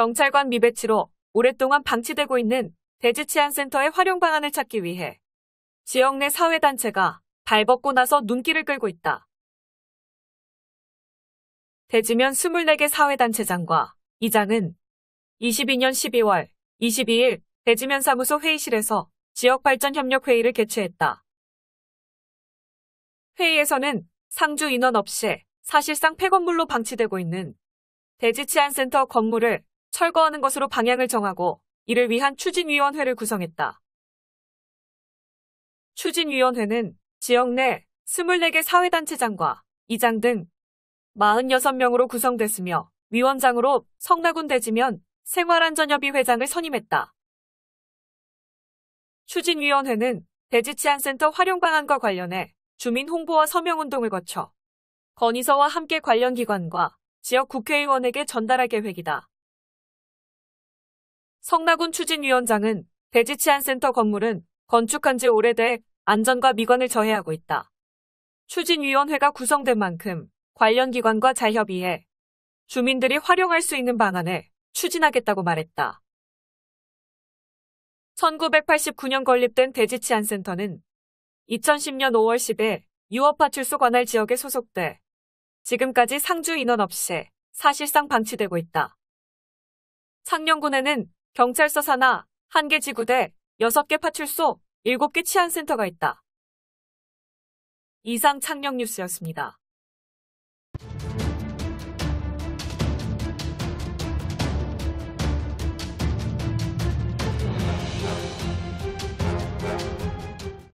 경찰관 미배치로 오랫동안 방치되고 있는 대지치안센터의 활용 방안을 찾기 위해 지역 내 사회단체가 발벗고 나서 눈길을 끌고 있다. 대지면 24개 사회단체장과 이장은 22년 12월 22일 대지면 사무소 회의실에서 지역발전협력회의를 개최했다. 회의에서는 상주 인원 없이 사실상 폐건물로 방치되고 있는 대지치안센터 건물을 철거하는 것으로 방향을 정하고 이를 위한 추진위원회를 구성했다. 추진위원회는 지역 내 24개 사회단체장과 이장 등 46명으로 구성됐으며 위원장으로 성나군 대지면 생활안전협의 회장을 선임했다. 추진위원회는 대지치안센터 활용 방안과 관련해 주민 홍보와 서명운동을 거쳐 건의서와 함께 관련 기관과 지역 국회의원에게 전달할 계획이다. 성나군 추진위원장은 대지치안센터 건물은 건축한 지 오래돼 안전과 미관을 저해하고 있다. 추진위원회가 구성된 만큼 관련 기관과 잘 협의해 주민들이 활용할 수 있는 방안을 추진하겠다고 말했다. 1989년 건립된 대지치안센터는 2010년 5월 10일 유업파출소 관할 지역에 소속돼 지금까지 상주 인원 없이 사실상 방치되고 있다. 상령군에는 경찰서 산하 1개 지구대 6개 파출소 7개 치안센터가 있다. 이상 창녕 뉴스였습니다.